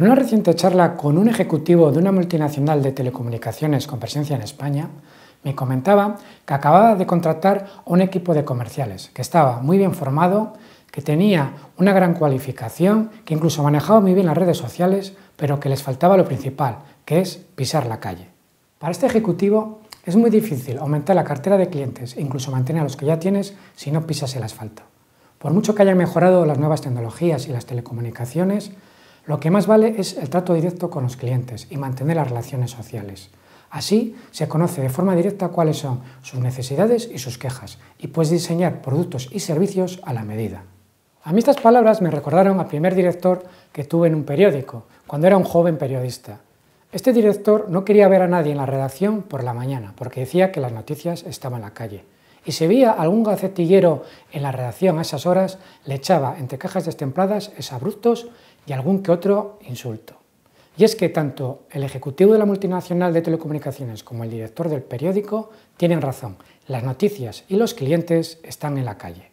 En una reciente charla con un ejecutivo de una multinacional de telecomunicaciones con presencia en España, me comentaba que acababa de contratar un equipo de comerciales, que estaba muy bien formado, que tenía una gran cualificación, que incluso manejaba muy bien las redes sociales, pero que les faltaba lo principal, que es pisar la calle. Para este ejecutivo es muy difícil aumentar la cartera de clientes e incluso mantener a los que ya tienes si no pisas el asfalto. Por mucho que hayan mejorado las nuevas tecnologías y las telecomunicaciones, lo que más vale es el trato directo con los clientes y mantener las relaciones sociales. Así se conoce de forma directa cuáles son sus necesidades y sus quejas y puedes diseñar productos y servicios a la medida. A mí estas palabras me recordaron al primer director que tuve en un periódico, cuando era un joven periodista. Este director no quería ver a nadie en la redacción por la mañana, porque decía que las noticias estaban en la calle. Y si veía algún gacetillero en la redacción a esas horas, le echaba entre cajas destempladas, es abruptos y algún que otro insulto. Y es que tanto el ejecutivo de la multinacional de telecomunicaciones como el director del periódico tienen razón. Las noticias y los clientes están en la calle.